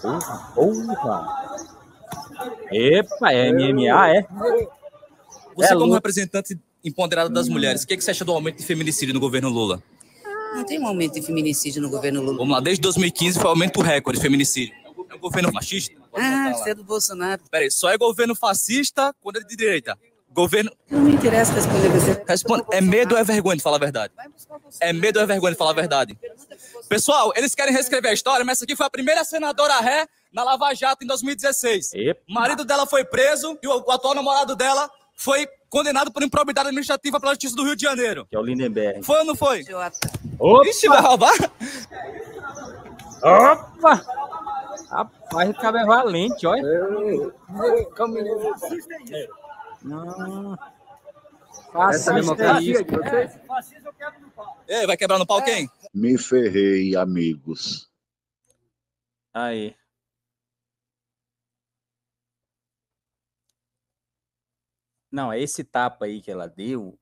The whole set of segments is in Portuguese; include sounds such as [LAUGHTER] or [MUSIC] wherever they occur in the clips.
Porra, porra. Epa, é MMA, é? Você, é como representante empoderada das mulheres, o que, é que você acha do aumento de feminicídio no governo Lula? Ah, não tem um aumento de feminicídio no governo Lula. Vamos lá, desde 2015 foi aumento recorde de feminicídio. É um governo fascista? Ah, você é do Bolsonaro. Peraí, só é governo fascista quando é de direita. Governo. Não me interessa responder você. Responde... É medo ou é vergonha de falar a verdade? É medo ou é vergonha de falar a verdade? Pessoal, eles querem reescrever a história, mas essa aqui foi a primeira senadora ré na Lava Jato em 2016. Epa. O marido dela foi preso e o atual namorado dela foi condenado por improbidade administrativa pela Justiça do Rio de Janeiro. Que é o Lindenberg. Foi ou não foi? Opa. Ixi, vai roubar? Opa! Rapaz, o cabelo é valente, olha. Não. Faça Essa democracia é de é, vocês? É, fascismo eu quebro no pau. Ei, vai quebrar no pau é. quem? Me ferrei, amigos. Aí. Não, é esse tapa aí que ela deu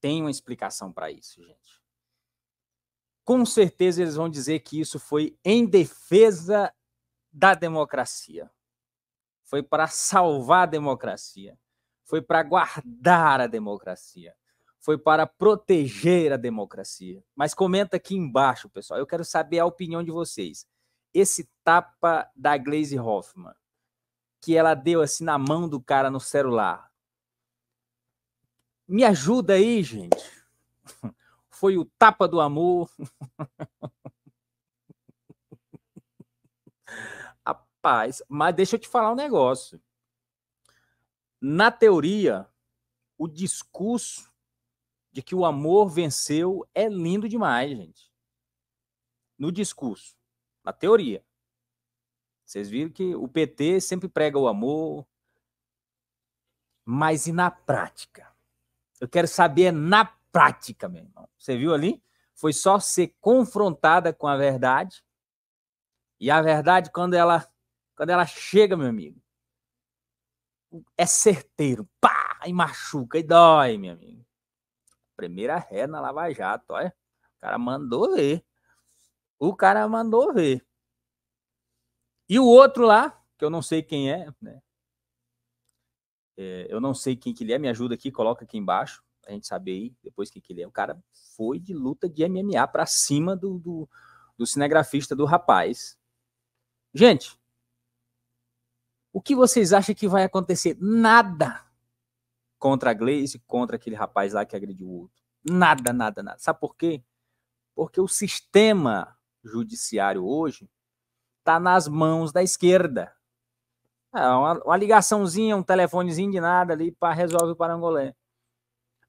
tem uma explicação para isso, gente. Com certeza eles vão dizer que isso foi em defesa da democracia. Foi para salvar a democracia foi para guardar a democracia, foi para proteger a democracia. Mas comenta aqui embaixo, pessoal, eu quero saber a opinião de vocês. Esse tapa da Glaze Hoffman, que ela deu assim na mão do cara no celular. Me ajuda aí, gente. [LAUGHS] Foi o tapa do amor. [LAUGHS] Rapaz, mas deixa eu te falar um negócio. Na teoria, o discurso de que o amor venceu é lindo demais, gente. No discurso, na teoria. Vocês viram que o PT sempre prega o amor, mas e na prática? Eu quero saber na prática, meu irmão. Você viu ali? Foi só ser confrontada com a verdade. E a verdade, quando ela, quando ela chega, meu amigo, é certeiro. Pá! E machuca, e dói, meu amigo. Primeira ré na Lava Jato, olha. O cara mandou ver. O cara mandou ver. E o outro lá, que eu não sei quem é, né? É, eu não sei quem que ele é, me ajuda aqui, coloca aqui embaixo, a gente saber aí depois quem que ele é. O cara foi de luta de MMA para cima do, do, do cinegrafista do rapaz. Gente, o que vocês acham que vai acontecer? Nada contra a Glaze, contra aquele rapaz lá que agrediu o outro. Nada, nada, nada. Sabe por quê? Porque o sistema judiciário hoje está nas mãos da esquerda. É uma, uma ligaçãozinha, um telefonezinho de nada ali para resolver o parangolé.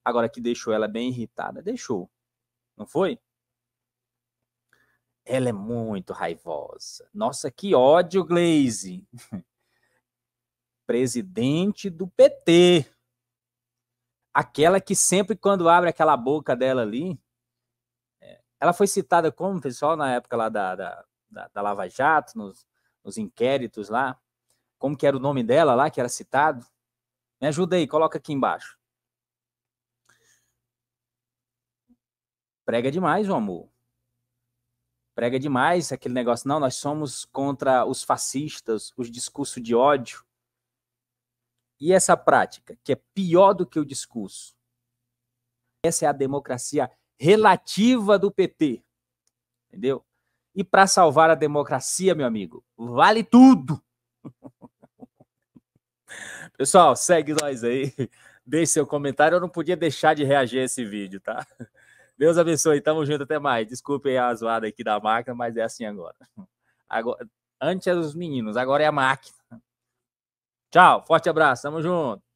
Agora que deixou ela bem irritada, deixou. Não foi? Ela é muito raivosa. Nossa, que ódio, Glaze. [LAUGHS] presidente do PT. Aquela que sempre, quando abre aquela boca dela ali, é, ela foi citada como, pessoal, na época lá da, da, da, da Lava Jato, nos, nos inquéritos lá, como que era o nome dela lá, que era citado. Me ajuda aí, coloca aqui embaixo. Prega demais, o amor. Prega demais aquele negócio. Não, nós somos contra os fascistas, os discursos de ódio. E essa prática, que é pior do que o discurso, essa é a democracia relativa do PT. Entendeu? E para salvar a democracia, meu amigo, vale tudo. [LAUGHS] Pessoal, segue nós aí. Deixe seu comentário. Eu não podia deixar de reagir a esse vídeo, tá? Deus abençoe. Tamo junto até mais. Desculpe a zoada aqui da máquina, mas é assim agora. agora antes eram é os meninos, agora é a máquina. Tchau, forte abraço, tamo junto.